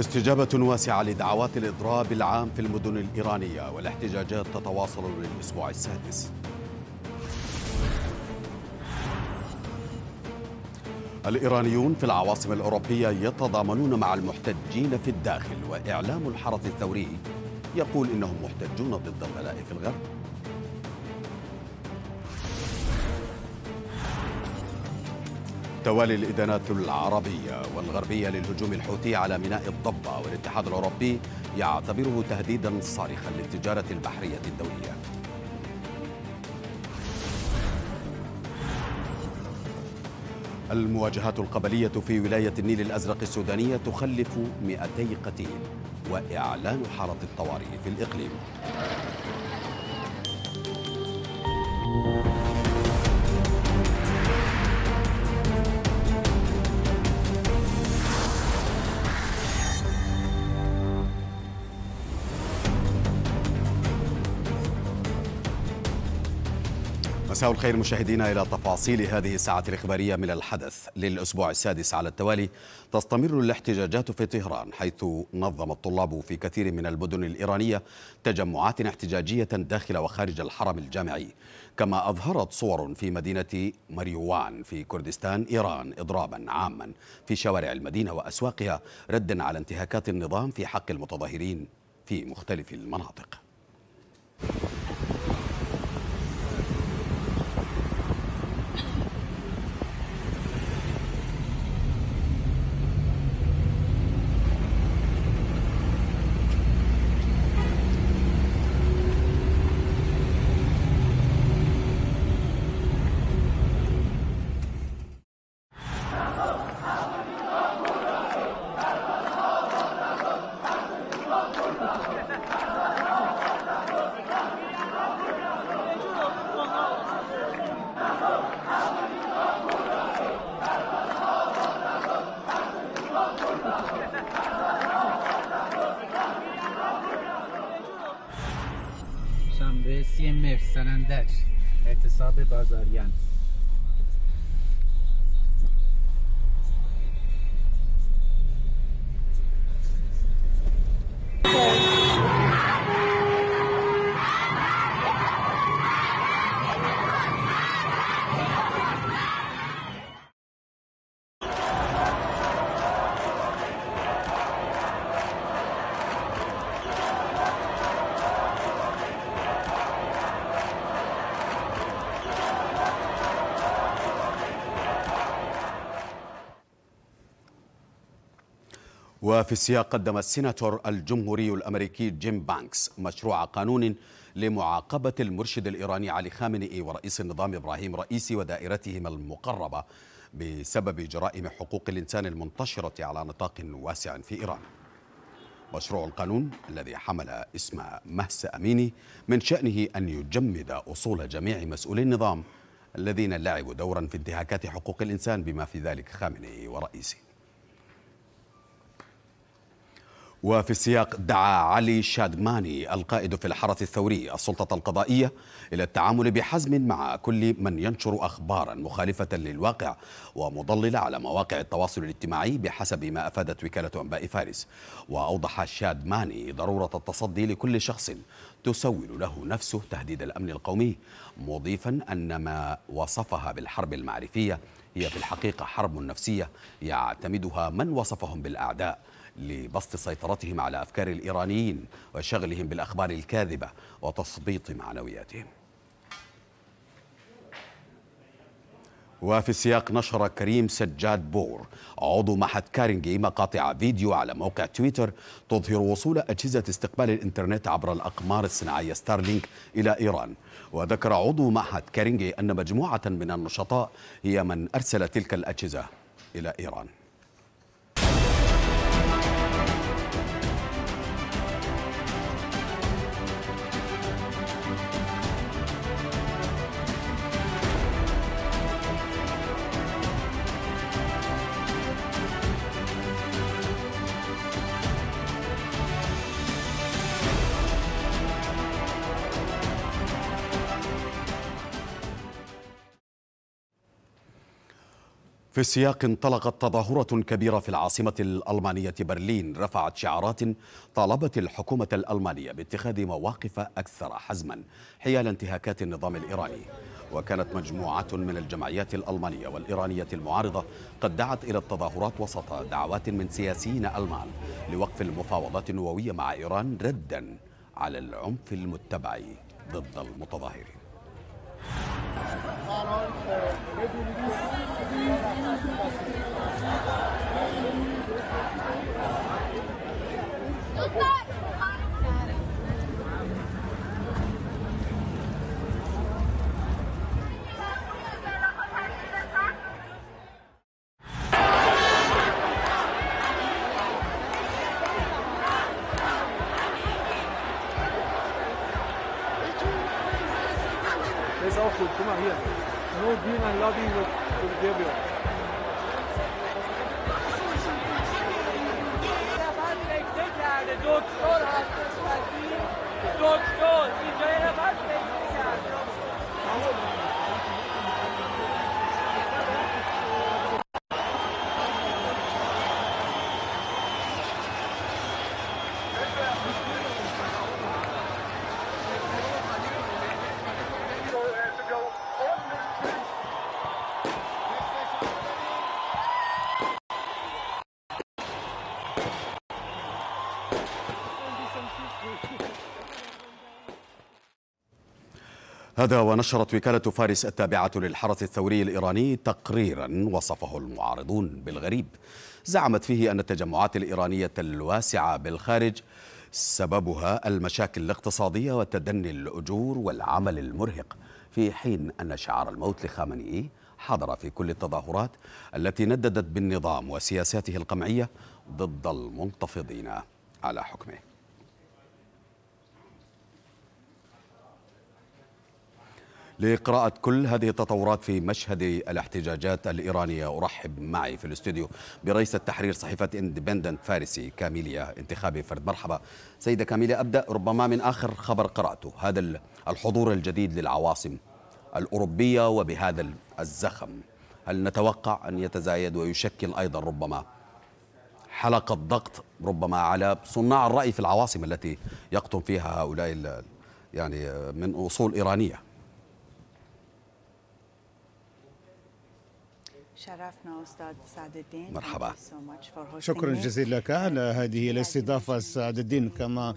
استجابة واسعة لدعوات الإضراب العام في المدن الإيرانية والاحتجاجات تتواصل للأسبوع السادس الإيرانيون في العواصم الأوروبية يتضامنون مع المحتجين في الداخل وإعلام الحرس الثوري يقول إنهم محتجون ضد في الغرب توالي الإدانات العربية والغربية للهجوم الحوثي على ميناء الضبة والاتحاد الأوروبي يعتبره تهديدا صارخا للتجارة البحرية الدولية المواجهات القبلية في ولاية النيل الأزرق السودانية تخلف 200 قتيل وإعلان حالة الطوارئ في الإقليم مساء الخير مشاهدينا إلى تفاصيل هذه الساعة الإخبارية من الحدث للأسبوع السادس على التوالي تستمر الاحتجاجات في طهران حيث نظم الطلاب في كثير من المدن الإيرانية تجمعات احتجاجية داخل وخارج الحرم الجامعي كما أظهرت صور في مدينة مريوان في كردستان إيران إضرابا عاما في شوارع المدينة وأسواقها ردا على انتهاكات النظام في حق المتظاهرين في مختلف المناطق وفي السياق قدم السيناتور الجمهوري الأمريكي جيم بانكس مشروع قانون لمعاقبة المرشد الإيراني علي خامنئي ورئيس النظام إبراهيم رئيسي ودائرتهما المقربة بسبب جرائم حقوق الإنسان المنتشرة على نطاق واسع في إيران مشروع القانون الذي حمل اسم مهس أميني من شأنه أن يجمد أصول جميع مسؤولي النظام الذين لعبوا دورا في انتهاكات حقوق الإنسان بما في ذلك خامنئي ورئيسه وفي السياق دعا علي شادماني القائد في الحرس الثوري السلطة القضائية إلى التعامل بحزم مع كل من ينشر أخبارا مخالفة للواقع ومضللة على مواقع التواصل الاجتماعي بحسب ما أفادت وكالة أنباء فارس وأوضح شادماني ضرورة التصدي لكل شخص تسول له نفسه تهديد الأمن القومي مضيفا أن ما وصفها بالحرب المعرفية هي في الحقيقة حرب نفسية يعتمدها من وصفهم بالأعداء لبسط سيطرتهم على أفكار الإيرانيين وشغلهم بالأخبار الكاذبة وتثبيط معنوياتهم وفي السياق نشر كريم سجاد بور عضو معهد كارنجي مقاطع فيديو على موقع تويتر تظهر وصول أجهزة استقبال الإنترنت عبر الأقمار الصناعية ستارلينك إلى إيران وذكر عضو معهد كارنجي أن مجموعة من النشطاء هي من أرسل تلك الأجهزة إلى إيران في سياق انطلقت تظاهرة كبيرة في العاصمة الألمانية برلين رفعت شعارات طالبت الحكومة الألمانية باتخاذ مواقف أكثر حزما حيال انتهاكات النظام الإيراني وكانت مجموعة من الجمعيات الألمانية والإيرانية المعارضة قد دعت إلى التظاهرات وسط دعوات من سياسيين ألمان لوقف المفاوضات النووية مع إيران ردا على العنف المتبع ضد المتظاهرين هذا ونشرت وكالة فارس التابعة للحرس الثوري الإيراني تقريرا وصفه المعارضون بالغريب زعمت فيه أن التجمعات الإيرانية الواسعة بالخارج سببها المشاكل الاقتصادية وتدني الأجور والعمل المرهق في حين أن شعار الموت لخامنئي حضر في كل التظاهرات التي نددت بالنظام وسياساته القمعية ضد المنتفضين على حكمه لقراءة كل هذه التطورات في مشهد الاحتجاجات الإيرانية أرحب معي في الاستوديو برئيس التحرير صحيفة اندبندنت فارسي كاميليا انتخابي فرد مرحبا سيدة كاميليا أبدأ ربما من آخر خبر قرأته هذا الحضور الجديد للعواصم الأوروبية وبهذا الزخم هل نتوقع أن يتزايد ويشكل أيضا ربما حلقة ضغط ربما على صناع الرأي في العواصم التي يقطن فيها هؤلاء يعني آه، من أصول إيرانية شرفنا أستاذ سعد الدين مرحبا شكرا جزيلا لك على هذه الاستضافة سعد الدين كما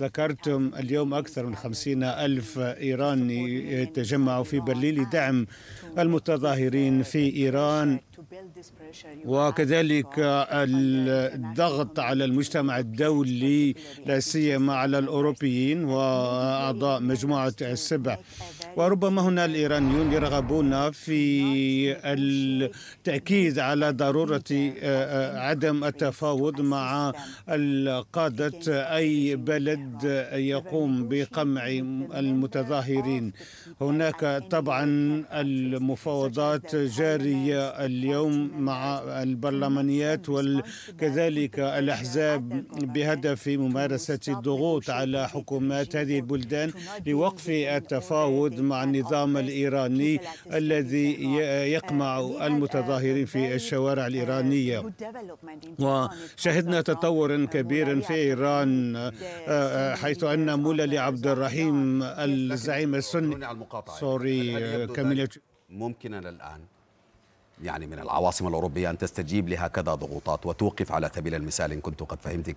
ذكرتم اليوم أكثر من خمسين ألف إيراني تجمعوا في برلين لدعم المتظاهرين في إيران وكذلك الضغط على المجتمع الدولي لا سيما على الأوروبيين وأعضاء مجموعة السبع وربما هنا الإيرانيون يرغبون في التأكيد على ضرورة آه، آه، عدم التفاوض مع القاده أي بلد يقوم بقمع المتظاهرين هناك طبعا المفاوضات جارية اليوم مع البرلمانيات وكذلك الأحزاب بهدف ممارسة الضغوط على حكومات هذه البلدان لوقف التفاوض مع النظام الإيراني الذي يقمع آه، المتظاهرين في الشوارع آه، الإيرانية وشهدنا تطور كبير في إيران آه، حيث أن مولى عبد الرحيم الزعيم السني سوري كاملة ممكنا الآن يعني من العواصم الأوروبية أن تستجيب لهكذا ضغوطات وتوقف على سبيل المثال إن كنت قد فهمتك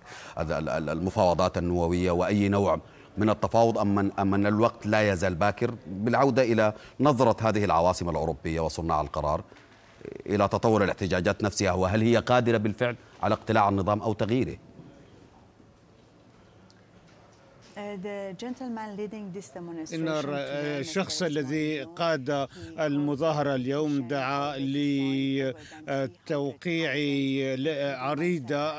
المفاوضات النووية وأي نوع من التفاوض أم أن الوقت لا يزال باكر بالعودة إلى نظرة هذه العواصم الأوروبية وصناع القرار إلى تطور الاحتجاجات نفسها وهل هي قادرة بالفعل على اقتلاع النظام أو تغييره آه، إن آه، الشخص الذي قاد المظاهرة اليوم دعا لتوقيع آه، عريضة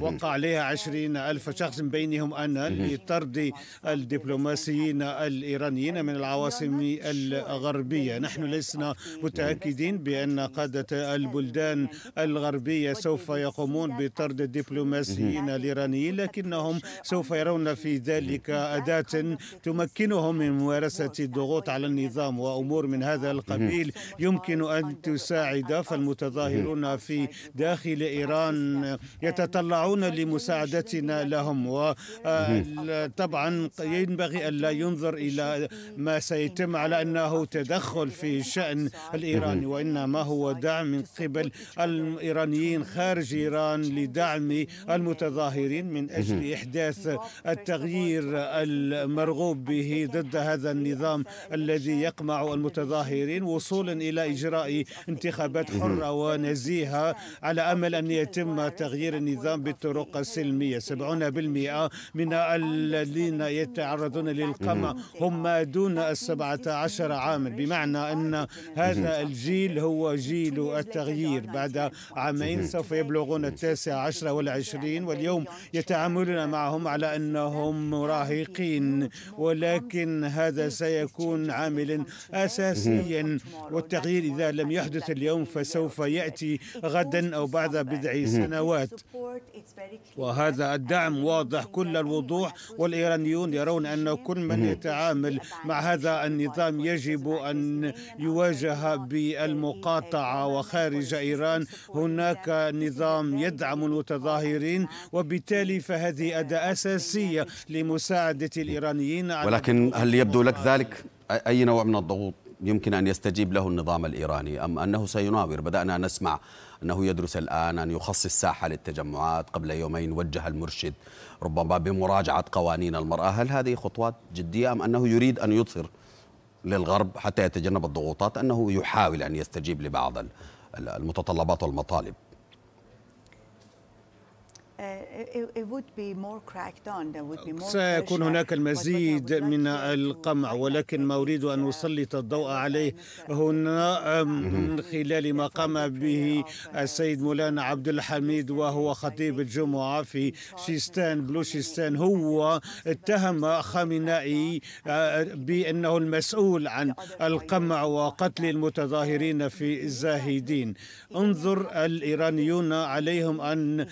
وقع عليها عشرين ألف شخص بينهم أنا لطرد الدبلوماسيين الإيرانيين من العواصم الغربية نحن لسنا متأكدين بأن قادة البلدان الغربية سوف يقومون بطرد الدبلوماسيين الإيرانيين لكنهم سوف يرون في في ذلك أداة تمكنهم من ممارسة الضغوط على النظام وأمور من هذا القبيل يمكن أن تساعد فالمتظاهرون في داخل إيران يتطلعون لمساعدتنا لهم وطبعا آه، ينبغي أن لا ينظر إلى ما سيتم على أنه تدخل في الشأن الإيراني وإنما هو دعم من قبل الإيرانيين خارج إيران لدعم المتظاهرين من أجل إحداث التغيير التغيير المرغوب به ضد هذا النظام الذي يقمع المتظاهرين وصولا إلى إجراء انتخابات حرة ونزيهة على أمل أن يتم تغيير النظام بالطرق السلمية 70% من الذين يتعرضون للقمع هم ما دون السبعة عشر عاما بمعنى أن هذا الجيل هو جيل التغيير بعد عامين سوف يبلغون التاسع عشر والعشرين واليوم يتعاملون معهم على أنه وهم مراهقين ولكن هذا سيكون عاملا أساسيا والتغيير إذا لم يحدث اليوم فسوف يأتي غدا أو بعد بضع سنوات وهذا الدعم واضح كل الوضوح والإيرانيون يرون أن كل من يتعامل مع هذا النظام يجب أن يواجه بالمقاطعة وخارج إيران هناك نظام يدعم المتظاهرين وبالتالي فهذه أداة أساسية لمساعدة الإيرانيين ولكن هل يبدو لك ذلك أي نوع من الضغوط يمكن أن يستجيب له النظام الإيراني أم أنه سيناظر بدأنا نسمع أنه يدرس الآن أن يخصص ساحة للتجمعات قبل يومين وجه المرشد ربما بمراجعة قوانين المرأة هل هذه خطوات جدية أم أنه يريد أن يظهر للغرب حتى يتجنب الضغوطات أنه يحاول أن يستجيب لبعض المتطلبات والمطالب سيكون هناك المزيد من القمع ولكن ما أريد أن أسلط الضوء عليه هنا من خلال ما قام به السيد مولانا عبد الحميد وهو خطيب الجمعة في شيستان بلوشستان هو اتهم خامنائي بأنه المسؤول عن القمع وقتل المتظاهرين في الزاهدين انظر الإيرانيون عليهم أن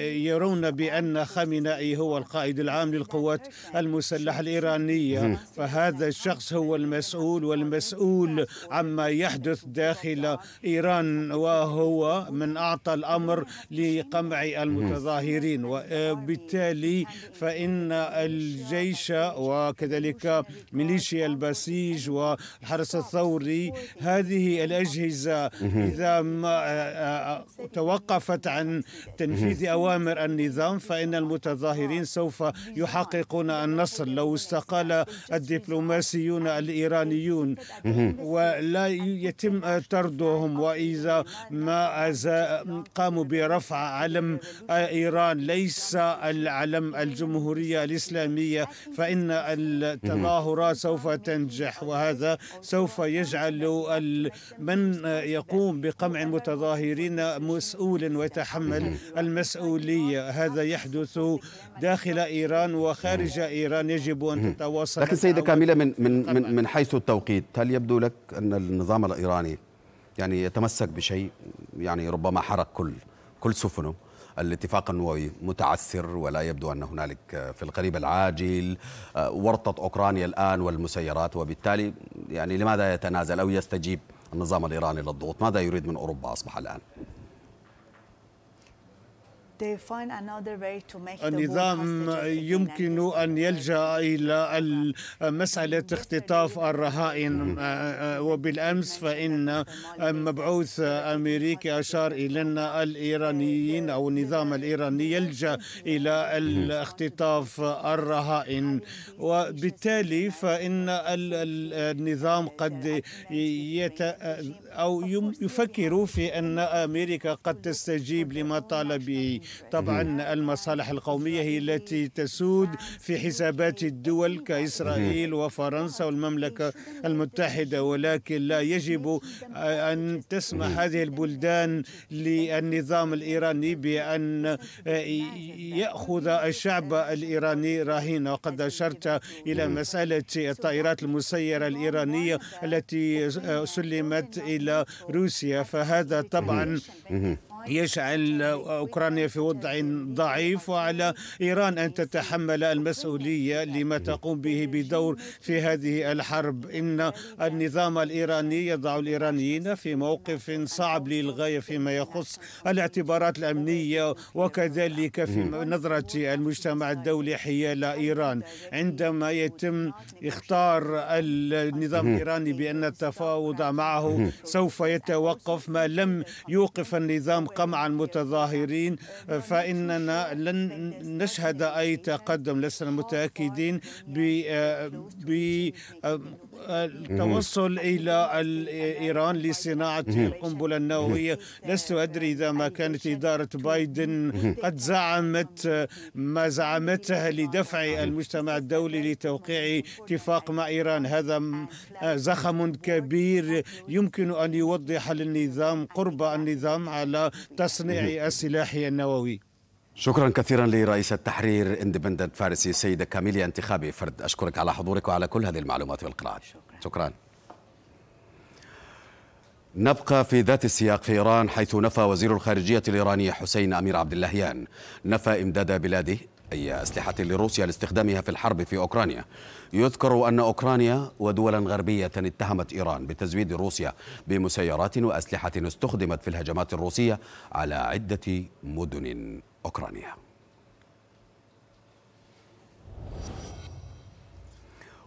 يرون بأن خامنائي هو القائد العام للقوات المسلحة الإيرانية فهذا الشخص هو المسؤول والمسؤول عما يحدث داخل إيران وهو من أعطى الأمر لقمع المتظاهرين وبالتالي فإن الجيش وكذلك ميليشيا البسيج والحرس الثوري هذه الأجهزة إذا ما توقفت عن تنفيذ أو أوامر النظام فإن المتظاهرين سوف يحققون النصر لو استقال الدبلوماسيون الإيرانيون ولا يتم طردهم وإذا ما قاموا برفع علم إيران ليس العلم الجمهورية الإسلامية فإن التظاهرات سوف تنجح وهذا سوف يجعل من يقوم بقمع المتظاهرين مسؤولا ويتحمل المسؤولية الدولية هذا يحدث داخل إيران وخارج إيران يجب أن تتواصل لكن سيدة كاملة من, من, من, من حيث التوقيت هل يبدو لك أن النظام الإيراني يعني يتمسك بشيء يعني ربما حرق كل كل سفنه الاتفاق النووي متعثر ولا يبدو أن هنالك في القريب العاجل آه، ورطة أوكرانيا الآن والمسيرات وبالتالي يعني لماذا يتنازل أو يستجيب النظام الإيراني للضغوط ماذا يريد من أوروبا أصبح الآن النظام يمكن أن يلجأ إلى مسألة اختطاف الرهائن آه، آه، وبالأمس فإن مبعوث أمريكي أشار إلى أن الإيرانيين أو النظام الإيراني يلجأ إلى اختطاف الرهائن وبالتالي فإن النظام قد يت أو يفكر في أن أمريكا قد تستجيب لما طالبه به طبعا المصالح القومية هي التي تسود في حسابات الدول كإسرائيل وفرنسا والمملكة المتحدة ولكن لا يجب أن تسمح هذه البلدان للنظام الإيراني بأن يأخذ الشعب الإيراني رهينة وقد أشرت إلى مسألة الطائرات المسيرة الإيرانية التي سلمت إلى روسيا فهذا طبعا يجعل أوكرانيا في وضع ضعيف وعلى إيران أن تتحمل المسؤولية لما تقوم به بدور في هذه الحرب إن النظام الإيراني يضع الإيرانيين في موقف صعب للغاية فيما يخص الاعتبارات الأمنية وكذلك في نظرة المجتمع الدولي حيال إيران عندما يتم اختار النظام الإيراني بأن التفاوض معه سوف يتوقف ما لم يوقف النظام قمع المتظاهرين فإننا لن نشهد أي تقدم لسنا متأكدين ب آه، التوصل إلى إيران لصناعة القنبلة النووية لست أدري إذا ما كانت إدارة بايدن قد زعمت ما زعمته لدفع المجتمع الدولي لتوقيع اتفاق مع إيران هذا زخم كبير يمكن أن يوضح للنظام قرب النظام على تصنيع السلاح النووي شكرا كثيرا لرئيس التحرير اندبندنت فارسي السيده كاميليا انتخابي فرد اشكرك على حضورك وعلى كل هذه المعلومات والقراءات شكرا, شكرا. نبقى في ذات السياق في إيران حيث نفى وزير الخارجية الإيراني حسين أمير عبد اللهيان نفى إمداد بلاده أي أسلحة لروسيا لاستخدامها في الحرب في أوكرانيا يذكر أن أوكرانيا ودولا غربية اتهمت إيران بتزويد روسيا بمسيرات وأسلحة استخدمت في الهجمات الروسية على عدة مدن أوكرانيا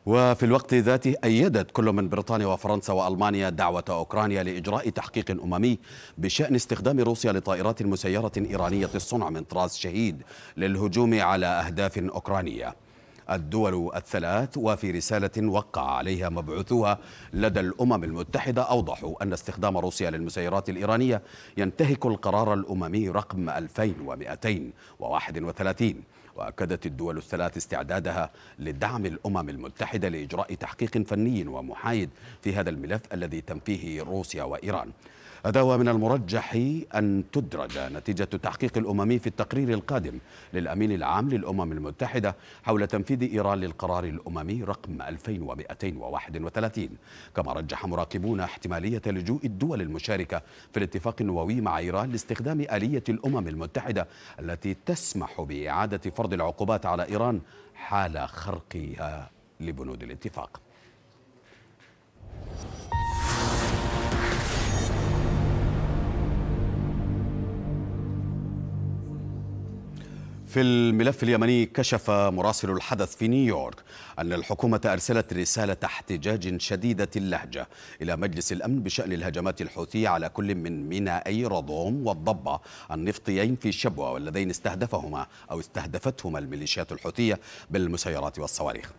وفي الوقت ذاته أيدت كل من بريطانيا وفرنسا وألمانيا دعوة أوكرانيا لإجراء تحقيق أممي بشأن استخدام روسيا لطائرات مسيرة إيرانية الصنع من طراز شهيد للهجوم على أهداف أوكرانية الدول الثلاث وفي رسالة وقع عليها مبعوثوها لدى الأمم المتحدة أوضحوا أن استخدام روسيا للمسيرات الإيرانية ينتهك القرار الأممي رقم 2231 وأكدت الدول الثلاث استعدادها لدعم الأمم المتحدة لإجراء تحقيق فني ومحايد في هذا الملف الذي تنفيه روسيا وإيران هذا هو من المرجح أن تدرج نتيجة التحقيق الأممي في التقرير القادم للأمين العام للأمم المتحدة حول تنفيذ إيران للقرار الأممي رقم 2231 كما رجح مراقبون احتمالية لجوء الدول المشاركة في الاتفاق النووي مع إيران لاستخدام آلية الأمم المتحدة التي تسمح بإعادة فرض العقوبات على إيران حال خرقها لبنود الاتفاق في الملف اليمني كشف مراسل الحدث في نيويورك أن الحكومة أرسلت رسالة احتجاج شديدة اللهجة إلى مجلس الأمن بشأن الهجمات الحوثية على كل من مينائي رضوم والضبة النفطيين في شبوة واللذين استهدفهما أو استهدفتهما الميليشيات الحوثية بالمسيرات والصواريخ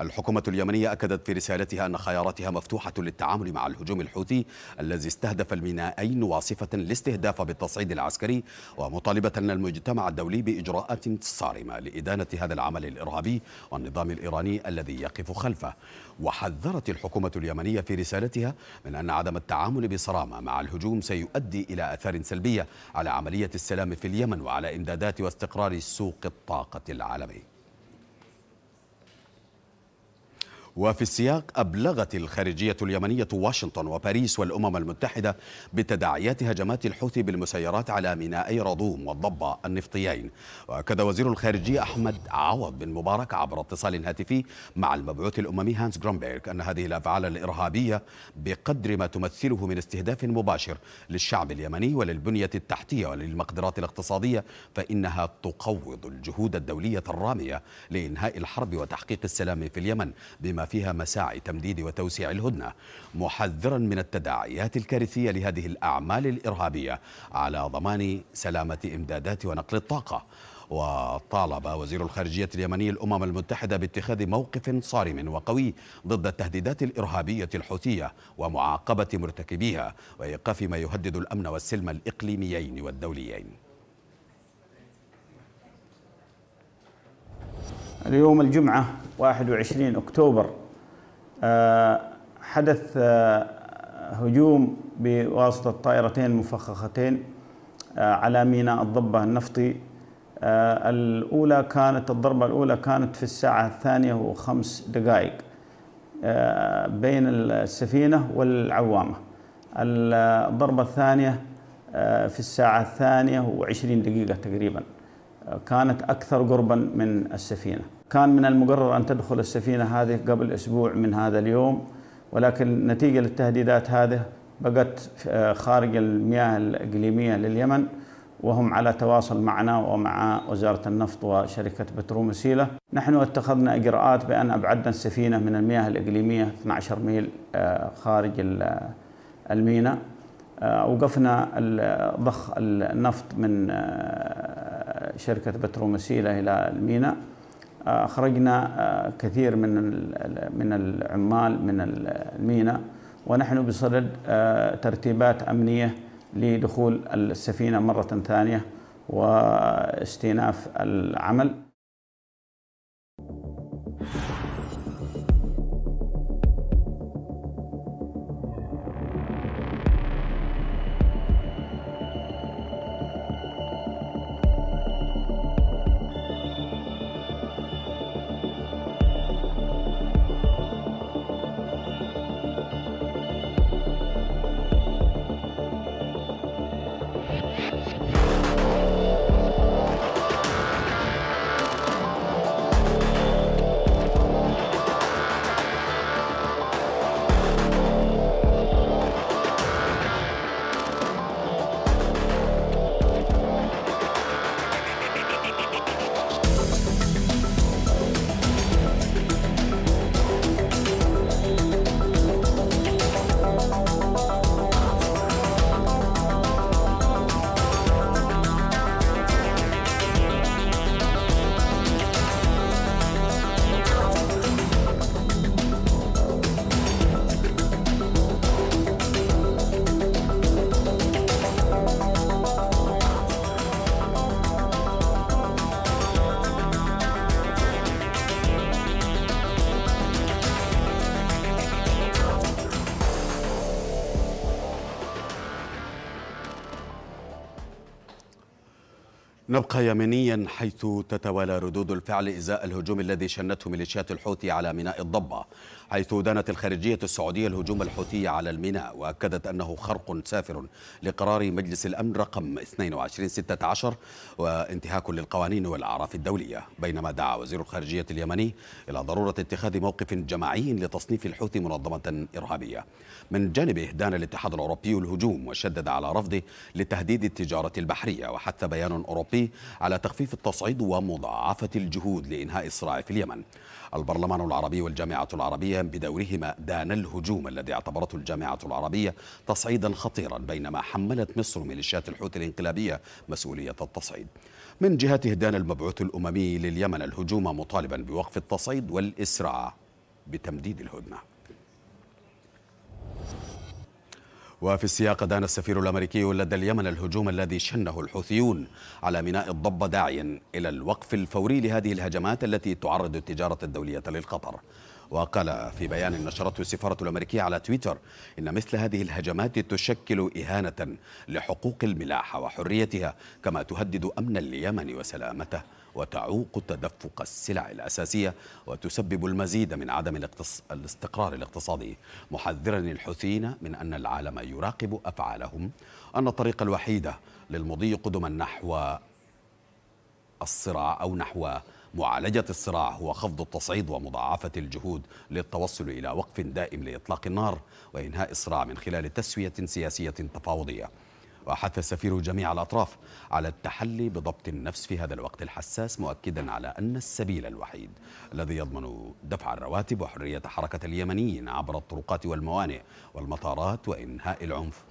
الحكومة اليمنية أكدت في رسالتها أن خياراتها مفتوحة للتعامل مع الهجوم الحوثي الذي استهدف المينائين واصفة الاستهداف بالتصعيد العسكري ومطالبة المجتمع الدولي بإجراءات صارمة لإدانة هذا العمل الإرهابي والنظام الإيراني الذي يقف خلفه وحذرت الحكومة اليمنية في رسالتها من أن عدم التعامل بصرامة مع الهجوم سيؤدي إلى أثار سلبية على عملية السلام في اليمن وعلى إمدادات واستقرار سوق الطاقة العالمي وفي السياق أبلغت الخارجية اليمنية واشنطن وباريس والأمم المتحدة بتداعيات هجمات الحوثي بالمسيرات على مينائي رضوم والضبة النفطيين وأكد وزير الخارجية أحمد عوض بن مبارك عبر اتصال هاتفي مع المبعوث الأممي هانس جرونبيرغ أن هذه الأفعال الإرهابية بقدر ما تمثله من استهداف مباشر للشعب اليمني وللبنية التحتية وللمقدرات الاقتصادية فإنها تقوض الجهود الدولية الرامية لإنهاء الحرب وتحقيق السلام في اليمن بما بما فيها مساعي تمديد وتوسيع الهدنة محذرا من التداعيات الكارثية لهذه الأعمال الإرهابية على ضمان سلامة إمدادات ونقل الطاقة وطالب وزير الخارجية اليمني الأمم المتحدة باتخاذ موقف صارم وقوي ضد التهديدات الإرهابية الحوثية ومعاقبة مرتكبيها وإيقاف ما يهدد الأمن والسلم الإقليميين والدوليين اليوم الجمعة 21 أكتوبر آه، حدث آه، هجوم بواسطة طائرتين مفخختين آه، على ميناء الضبة النفطي الأولى كانت الضربة الأولى كانت في الساعة الثانية وخمس دقائق بين السفينة والعوامة الضربة الثانية في الساعة الثانية وعشرين دقيقة تقريباً كانت أكثر قربا من السفينة كان من المقرر أن تدخل السفينة هذه قبل أسبوع من هذا اليوم ولكن نتيجة للتهديدات هذه بقت آه، خارج المياه الإقليمية لليمن وهم على تواصل معنا ومع وزارة النفط وشركة بترومسيلة نحن اتخذنا إجراءات بأن أبعدنا السفينة من المياه الإقليمية 12 ميل آه، خارج آه، الميناء وقفنا ضخ النفط من شركة بترومسيلة إلى الميناء أخرجنا آه، كثير من من العمال من الميناء ونحن بصدد آه، ترتيبات أمنية لدخول السفينة مرة ثانية واستئناف العمل يمنيا حيث تتوالى ردود الفعل إزاء الهجوم الذي شنته ميليشيات الحوثي على ميناء الضبة حيث دانت الخارجية السعودية الهجوم الحوثي على الميناء وأكدت أنه خرق سافر لقرار مجلس الأمن رقم 2216 وانتهاك للقوانين والأعراف الدولية بينما دعا وزير الخارجية اليمني إلى ضرورة اتخاذ موقف جماعي لتصنيف الحوثي منظمة إرهابية من جانبه دان الاتحاد الأوروبي الهجوم وشدد على رفضه لتهديد التجارة البحرية وحث بيان أوروبي على تخفيف التصعيد ومضاعفة الجهود لإنهاء الصراع في اليمن البرلمان العربي والجامعة العربية بدورهما دان الهجوم الذي اعتبرته الجامعة العربية تصعيدا خطيرا بينما حملت مصر ميليشيات الحوثي الانقلابية مسؤولية التصعيد من جهته دان المبعوث الأممي لليمن الهجوم مطالبا بوقف التصعيد والإسراع بتمديد الهدنه وفي السياق دان السفير الأمريكي لدى اليمن الهجوم الذي شنه الحوثيون على ميناء الضبة داعيا إلى الوقف الفوري لهذه الهجمات التي تعرض التجارة الدولية للخطر وقال في بيان نشرته السفارة الأمريكية على تويتر إن مثل هذه الهجمات تشكل إهانة لحقوق الملاحة وحريتها كما تهدد أمن اليمن وسلامته وتعوق تدفق السلع الأساسية وتسبب المزيد من عدم الاستقرار الاقتصادي محذرا الحوثيين من أن العالم يراقب أفعالهم أن الطريقة الوحيدة للمضي قدما نحو الصراع أو نحو معالجة الصراع هو خفض التصعيد ومضاعفة الجهود للتوصل إلى وقف دائم لإطلاق النار وإنهاء الصراع من خلال تسوية سياسية تفاوضية وحث السفير جميع الأطراف على التحلي بضبط النفس في هذا الوقت الحساس مؤكدا على أن السبيل الوحيد الذي يضمن دفع الرواتب وحرية حركة اليمنيين عبر الطرقات والموانئ والمطارات وإنهاء العنف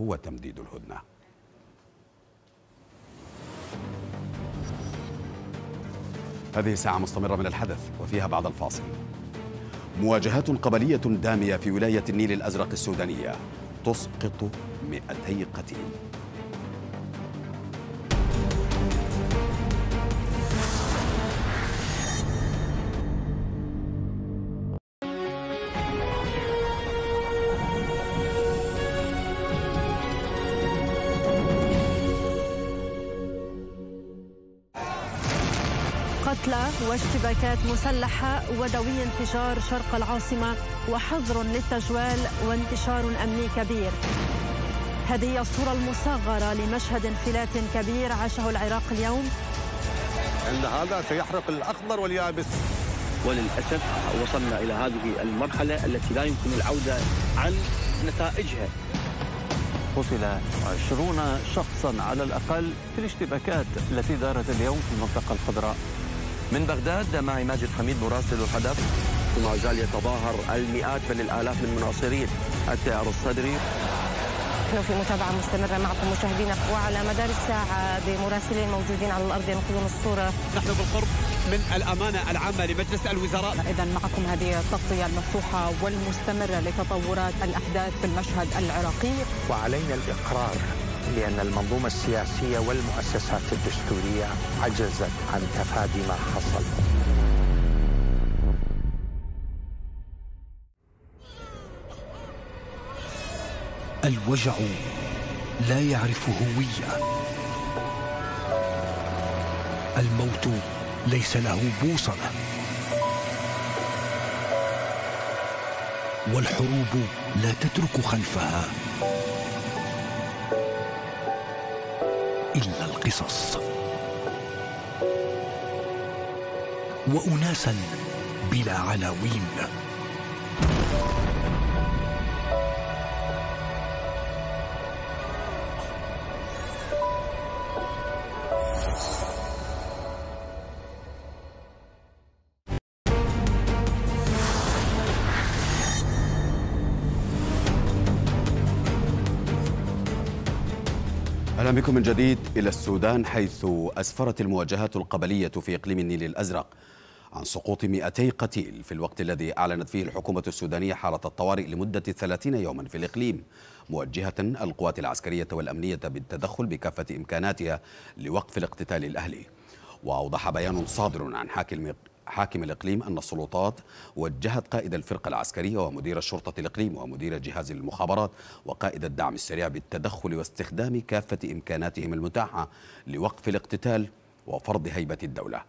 هو تمديد الهدنه هذه ساعة مستمرة من الحدث وفيها بعد الفاصل مواجهات قبلية دامية في ولاية النيل الأزرق السودانية تسقط مئتي قتيل اشتباكات مسلحة ودوي انفجار شرق العاصمة وحظر للتجوال وانتشار أمني كبير هذه الصورة المصغرة لمشهد انفلات كبير عاشه العراق اليوم أن هذا سيحرق الأخضر واليابس وللأسف وصلنا إلى هذه المرحلة التي لا يمكن العودة عن نتائجها قتل عشرون شخصا على الأقل في الاشتباكات التي دارت اليوم في المنطقة الخضراء من بغداد معي ماجد حميد مراسل الحدث ما زال يتظاهر المئات بل الآلاف من مناصري التيار الصدري نحن في متابعة مستمرة معكم مشاهدينا وعلى مدار الساعة بمراسلين موجودين على الأرض ينقلون الصورة نحن بالقرب من الأمانة العامة لمجلس الوزراء إذا معكم هذه التغطية المفتوحة والمستمرة لتطورات الأحداث في المشهد العراقي وعلينا الإقرار لأن المنظومة السياسية والمؤسسات الدستورية عجزت عن تفادي ما حصل الوجع لا يعرف هوية الموت ليس له بوصلة والحروب لا تترك خلفها القصص واناسا بلا عناوين بكم من جديد إلى السودان حيث أسفرت المواجهات القبلية في إقليم النيل الأزرق عن سقوط 200 قتيل في الوقت الذي أعلنت فيه الحكومة السودانية حالة الطوارئ لمدة 30 يوما في الإقليم موجهة القوات العسكرية والأمنية بالتدخل بكافة إمكاناتها لوقف الاقتتال الأهلي وأوضح بيان صادر عن حاكم حاكم الإقليم أن السلطات وجهت قائد الفرقة العسكرية ومدير الشرطة الإقليم ومدير جهاز المخابرات وقائد الدعم السريع بالتدخل واستخدام كافة إمكاناتهم المتاحة لوقف الاقتتال وفرض هيبة الدولة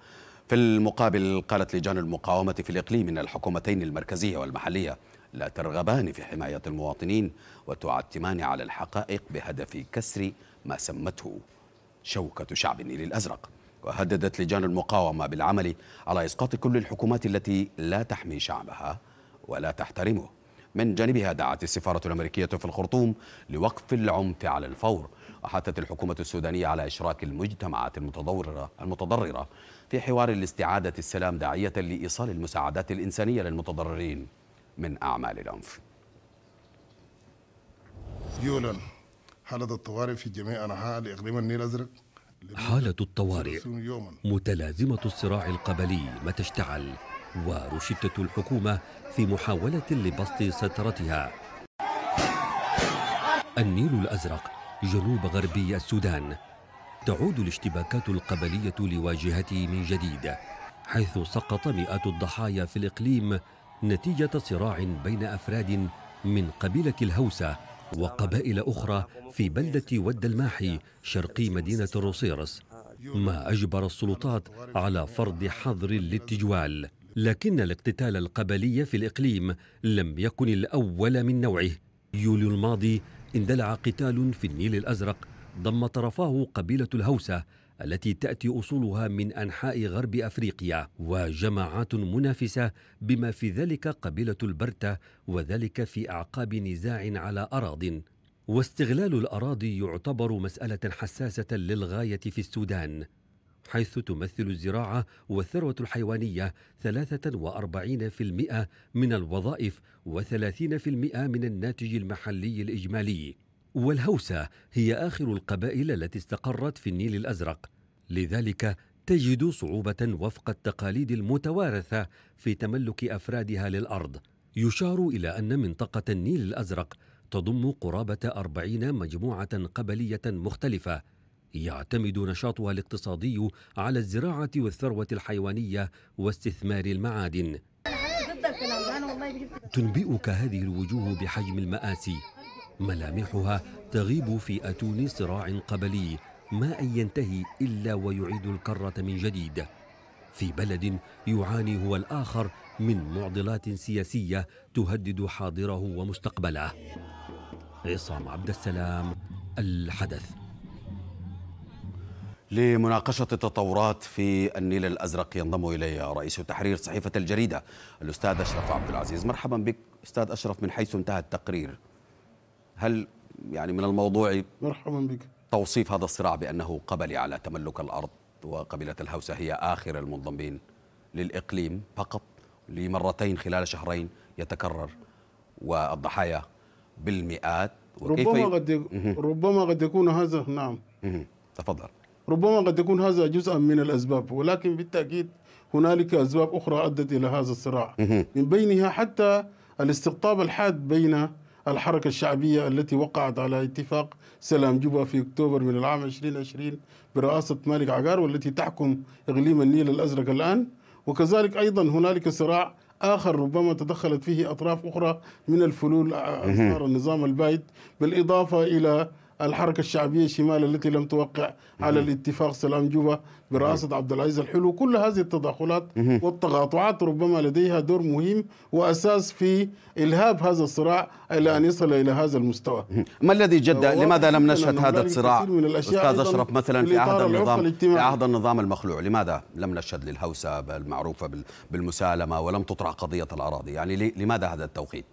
في المقابل قالت لجان المقاومة في الإقليم أن الحكومتين المركزية والمحلية لا ترغبان في حماية المواطنين وتعتمان على الحقائق بهدف كسر ما سمته شوكة شعب النيل الأزرق وهددت لجان المقاومة بالعمل على إسقاط كل الحكومات التي لا تحمي شعبها ولا تحترمه من جانبها دعت السفارة الأمريكية في الخرطوم لوقف العنف على الفور وحثت الحكومة السودانية على إشراك المجتمعات المتضررة المتضررة في حوار لاستعادة السلام داعية لإيصال المساعدات الإنسانية للمتضررين من أعمال العنف يولن حالة الطوارئ في جميع أنحاء الاقليم النيل الأزرق حالة الطوارئ متلازمة الصراع القبلي متى اشتعل ورشدة الحكومة في محاولة لبسط سيطرتها النيل الأزرق جنوب غربي السودان تعود الاشتباكات القبلية لواجهته من جديد حيث سقط مئات الضحايا في الإقليم نتيجة صراع بين أفراد من قبيلة الهوسة وقبائل أخرى في بلدة ود الماحي شرقي مدينة روسيرس ما أجبر السلطات على فرض حظر للتجوال لكن الاقتتال القبلي في الإقليم لم يكن الأول من نوعه يوليو الماضي اندلع قتال في النيل الأزرق ضم طرفاه قبيلة الهوسة التي تاتي اصولها من انحاء غرب افريقيا وجماعات منافسه بما في ذلك قبيله البرته وذلك في اعقاب نزاع على اراض واستغلال الاراضي يعتبر مساله حساسه للغايه في السودان حيث تمثل الزراعة والثروة الحيوانية 43% من الوظائف و30% من الناتج المحلي الإجمالي والهوسة هي آخر القبائل التي استقرت في النيل الأزرق لذلك تجد صعوبة وفق التقاليد المتوارثة في تملك أفرادها للأرض يشار إلى أن منطقة النيل الأزرق تضم قرابة أربعين مجموعة قبلية مختلفة يعتمد نشاطها الاقتصادي على الزراعة والثروة الحيوانية واستثمار المعادن تنبئك هذه الوجوه بحجم المآسي ملامحها تغيب في أتون صراع قبلي ما أن ينتهي إلا ويعيد الكرة من جديد في بلد يعاني هو الآخر من معضلات سياسية تهدد حاضره ومستقبله عصام عبد السلام الحدث لمناقشة التطورات في النيل الأزرق ينضم إلي رئيس تحرير صحيفة الجريدة الأستاذ أشرف عبد العزيز مرحبا بك أستاذ أشرف من حيث انتهى التقرير هل يعني من الموضوع مرحبا بك توصيف هذا الصراع بأنه قبلي على تملك الأرض وقبيلة الهوسة هي آخر المنضمين للإقليم فقط لمرتين خلال شهرين يتكرر والضحايا بالمئات ربما ي... قد ربما قد يكون هذا نعم تفضل ربما قد يكون هذا جزءا من الأسباب ولكن بالتأكيد هنالك أسباب أخرى أدت إلى هذا الصراع من بينها حتى الاستقطاب الحاد بين الحركة الشعبية التي وقعت على اتفاق سلام جوبا في أكتوبر من العام 2020 برئاسة مالك عقار والتي تحكم إقليم النيل الأزرق الآن وكذلك أيضا هنالك صراع آخر ربما تدخلت فيه أطراف أخرى من الفلول آه، أثار النظام البايد بالإضافة إلى الحركة الشعبية الشمال التي لم توقع على الاتفاق سلام جوبا برئاسة عبد العزيز الحلو كل هذه التدخلات والتقاطعات ربما لديها دور مهم وأساس في إلهاب هذا الصراع إلى أن يصل إلى هذا المستوى ما الذي جد أه، لماذا لم نشهد هذا الصراع أستاذ أشرف مثلا في عهد النظام في عهد النظام المخلوع لماذا لم نشهد للهوسة المعروفة بالمسالمة ولم تطرح قضية الأراضي يعني لماذا هذا التوقيت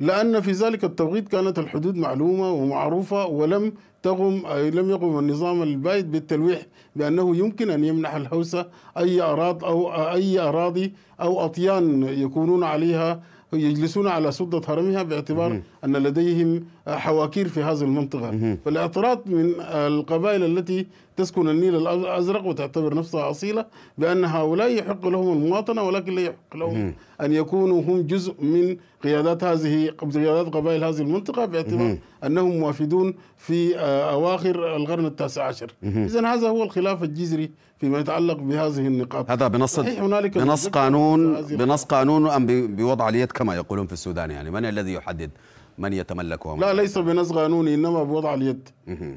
لأن في ذلك التوقيت كانت الحدود معلومة ومعروفة ولم تقم لم يقم النظام البائد بالتلويح بأنه يمكن أن يمنح الهوسة أي أراضي أو أي أراضي أو أطيان يكونون عليها يجلسون على سدة هرمها باعتبار مم. أن لديهم حواكير في هذه المنطقة مم. من القبائل التي تسكن النيل الأزرق وتعتبر نفسها أصيلة بأن هؤلاء يحق لهم المواطنة ولكن لا يحق لهم مم. أن يكونوا هم جزء من قيادات هذه قيادات قبائل هذه المنطقة باعتبار مم. أنهم وافدون في آه، أواخر القرن التاسع عشر إذا هذا هو الخلاف الجذري فيما يتعلق بهذه النقاط هذا بنص هنالك بنص قانون بنص قانون ام بوضع اليد كما يقولون في السودان يعني من الذي يحدد من يتملكها لا ليس بنص قانوني انما بوضع اليد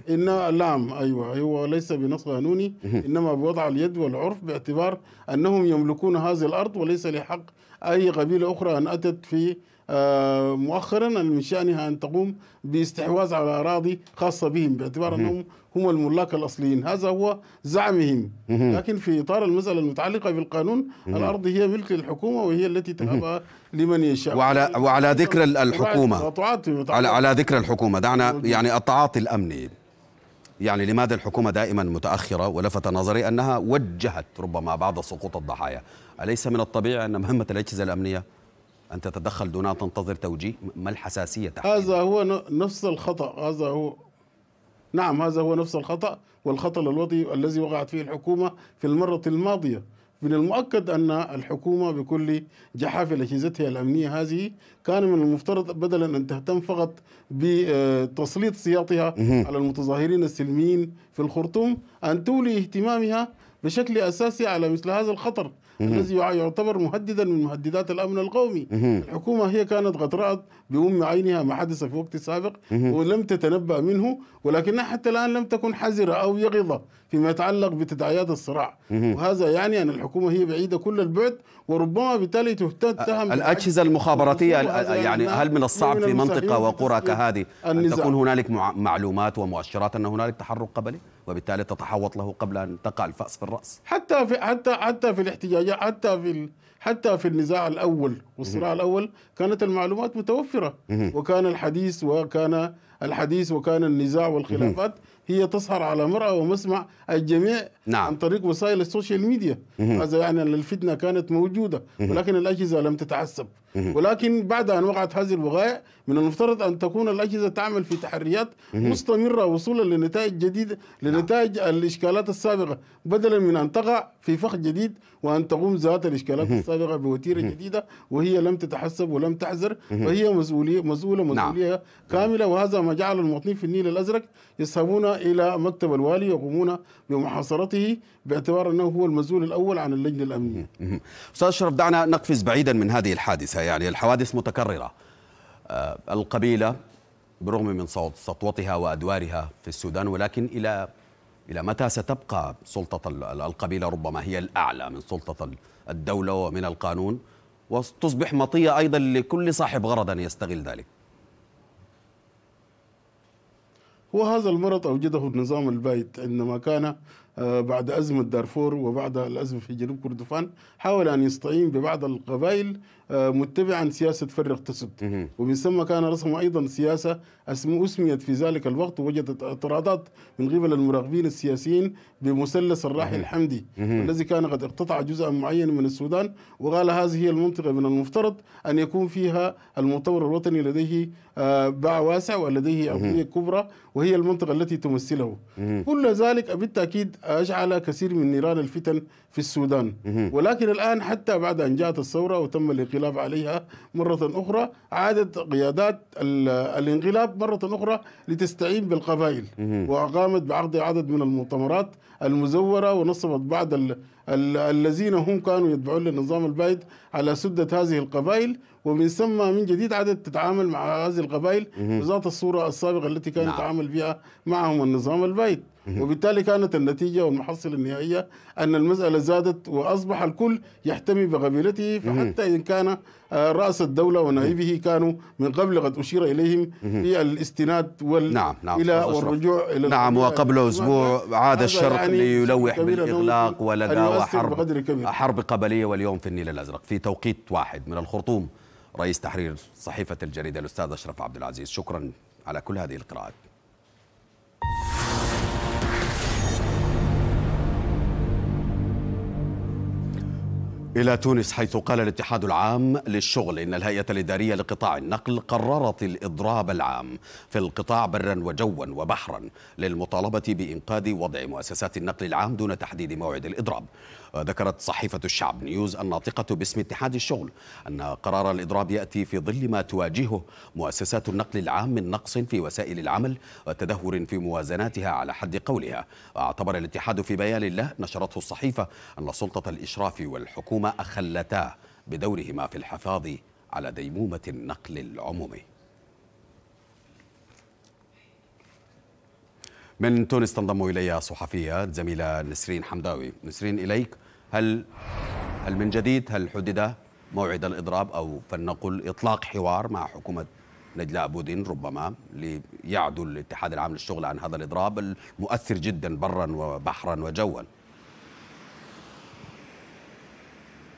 ان نعم ايوه هو أيوة، ليس بنص قانوني انما بوضع اليد والعرف باعتبار انهم يملكون هذه الارض وليس لحق اي قبيله اخرى ان اتت في آه، مؤخرا من شأنها أن تقوم باستحواذ على أراضي خاصة بهم باعتبار أنهم هم الملاك الأصليين هذا هو زعمهم لكن في إطار المسألة المتعلقة بالقانون الأرض هي ملك للحكومة وهي التي تهبها لمن يشاء وعلى وعلى ذكر الحكومة على على ذكر الحكومة دعنا يعني التعاطي الأمني يعني لماذا الحكومة دائما متأخرة ولفت نظري أنها وجهت ربما بعض سقوط الضحايا أليس من الطبيعي أن مهمة الأجهزة الأمنية أن تتدخل دون أن تنتظر توجيه ما الحساسية تحديدا؟ هذا هو نفس الخطأ هذا هو نعم هذا هو نفس الخطأ والخطأ الوضعي الذي وقعت فيه الحكومة في المرة الماضية من المؤكد أن الحكومة بكل جحافل أجهزتها الأمنية هذه كان من المفترض بدلا أن تهتم فقط بتسليط سياطها على المتظاهرين السلميين في الخرطوم أن تولي اهتمامها بشكل أساسي على مثل هذا الخطر الذي يعتبر مهددا من مهددات الامن القومي الحكومه هي كانت قد رات بام عينها ما حدث في وقت سابق ولم تتنبا منه ولكنها حتى الان لم تكن حذره او يقظه فيما يتعلق بتداعيات الصراع وهذا يعني ان الحكومه هي بعيده كل البعد وربما بالتالي تتهم الاجهزه المخابراتيه يعني, يعني هل من الصعب في منطقه وقرى كهذه ان تكون هنالك معلومات ومؤشرات ان هنالك تحرك قبلي؟ وبالتالي تتحوط له قبل ان تقع الفاس في الراس حتى في حتى حتى في الاحتجاجات حتى في ال... حتى في النزاع الاول والصراع الاول كانت المعلومات متوفره وكان الحديث وكان الحديث وكان النزاع والخلافات هي تسهر على مرأى ومسمع الجميع نعم. عن طريق وسائل السوشيال ميديا هذا يعني أن الفتنة كانت موجودة ولكن الأجهزة لم تتعسب ولكن بعد أن وقعت هذه الوقائع من المفترض أن تكون الأجهزة تعمل في تحريات مستمرة وصولا لنتائج جديدة نعم. لنتائج الإشكالات السابقة بدلا من أن تقع في فخ جديد وأن تقوم ذات الإشكالات السابقة بوتيرة جديدة وهي لم تتحسب ولم تحذر فهي مسؤولية مسؤولة نعم. مسؤولية نعم. كاملة وهذا ما جعل المواطنين في النيل الأزرق يذهبون إلى مكتب الوالي يقومون بمحاصرته باعتبار أنه هو المسؤول الأول عن اللجنة الأمنية أستاذ اشرف دعنا نقفز بعيدا من هذه الحادثة يعني الحوادث متكررة آه، القبيلة برغم من سطوتها وأدوارها في السودان ولكن إلى إلى متى ستبقى سلطة القبيلة ربما هي الأعلى من سلطة الدولة ومن القانون وتصبح مطية أيضا لكل صاحب غرض أن يستغل ذلك وهذا المرض أوجده النظام البائد عندما كان آه، بعد أزمة دارفور وبعد الأزمة في جنوب كردفان حاول أن يستعين ببعض القبائل متبعا سياسة فرق تسد ومن ثم كان رسمه أيضا سياسة أسميت في ذلك الوقت وجدت اعتراضات من قبل المراقبين السياسيين بمثلث الراحل حمدي الذي كان قد اقتطع جزءا معينا من السودان وقال هذه المنطقة من المفترض أن يكون فيها المطور الوطني لديه آه، باع واسع ولديه عضوية كبرى وهي المنطقة التي تمثله كل ذلك بالتأكيد أشعل كثير من نيران الفتن في السودان ولكن الآن حتى بعد أن جاءت الثورة وتم الانقلاب الانقلاب عليها مرة أخرى عادت قيادات الانقلاب مرة أخرى لتستعين بالقبائل وأقامت بعقد عدد من المؤتمرات المزورة ونصبت بعض ال ال الذين هم كانوا يتبعون للنظام البائد على سدة هذه القبائل ومن ثم من جديد عادت تتعامل مع هذه القبائل بذات الصورة السابقة التي كان يتعامل نعم. بها معهم النظام البائد وبالتالي كانت النتيجة والمحصلة النهائية أن المسألة زادت وأصبح الكل يحتمي بقبيلته فحتى إن كان آه، رأس الدولة ونائبه كانوا من قبل قد أشير إليهم في الاستناد وال نعم نعم إلى والرجوع إلى نعم وقبل أسبوع عاد الشرق يعني ليلوح بالإغلاق ولدى حرب حرب قبلية واليوم في النيل الأزرق في توقيت واحد من الخرطوم رئيس تحرير صحيفة الجريدة الأستاذ أشرف عبد العزيز شكرا على كل هذه القراءات إلى تونس حيث قال الاتحاد العام للشغل إن الهيئة الإدارية لقطاع النقل قررت الإضراب العام في القطاع برا وجوا وبحرا للمطالبة بإنقاذ وضع مؤسسات النقل العام دون تحديد موعد الإضراب ذكرت صحيفة الشعب نيوز الناطقة باسم اتحاد الشغل أن قرار الإضراب يأتي في ظل ما تواجهه مؤسسات النقل العام من نقص في وسائل العمل وتدهور في موازناتها على حد قولها اعتبر الاتحاد في بيان له نشرته الصحيفة أن سلطة الإشراف والحكومة أخلتا بدورهما في الحفاظ على ديمومة النقل العمومي من تونس تنضم إلي صحفية زميلة نسرين حمداوي نسرين إليك هل هل من جديد هل حدد موعد الإضراب أو فلنقل إطلاق حوار مع حكومة نجلاء بودين ربما ليعدل الاتحاد العام للشغل عن هذا الإضراب المؤثر جدا برا وبحرا وجوا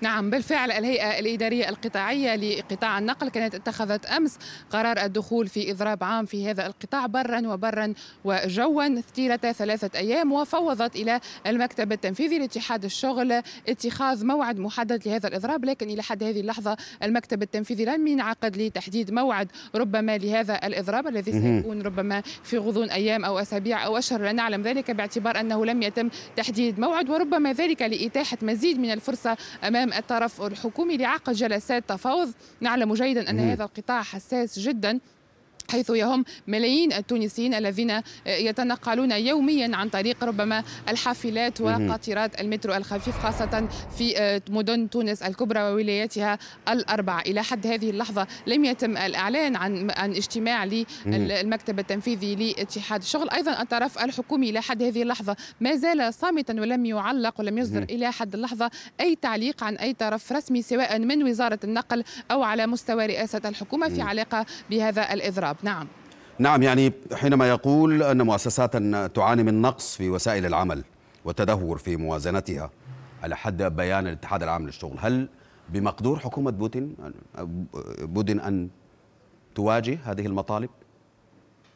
نعم بالفعل الهيئة الإدارية القطاعية لقطاع النقل كانت اتخذت أمس قرار الدخول في إضراب عام في هذا القطاع برا وبرا وجوا طيلة ثلاثة أيام وفوضت إلى المكتب التنفيذي لاتحاد الشغل اتخاذ موعد محدد لهذا الإضراب لكن إلى حد هذه اللحظة المكتب التنفيذي لم ينعقد لتحديد موعد ربما لهذا الإضراب الذي سيكون ربما في غضون أيام أو أسابيع أو أشهر لا نعلم ذلك باعتبار أنه لم يتم تحديد موعد وربما ذلك لإتاحة مزيد من الفرصة أمام الطرف الحكومي لعقد جلسات تفاوض نعلم جيدا أن هذا القطاع حساس جدا حيث يهم ملايين التونسيين الذين يتنقلون يوميا عن طريق ربما الحافلات وقاطرات المترو الخفيف خاصة في آه، مدن تونس الكبرى وولاياتها الأربعة إلى حد هذه اللحظة لم يتم الإعلان عن عن اجتماع للمكتب التنفيذي لاتحاد الشغل أيضا الطرف الحكومي إلى حد هذه اللحظة ما زال صامتا ولم يعلق ولم يصدر إلى حد اللحظة أي تعليق عن أي طرف رسمي سواء من وزارة النقل أو على مستوى رئاسة الحكومة في علاقة بهذا الإضراب نعم نعم يعني حينما يقول أن مؤسسات تعاني من نقص في وسائل العمل وتدهور في موازنتها على حد بيان الاتحاد العام للشغل هل بمقدور حكومة بوتين بودين أن تواجه هذه المطالب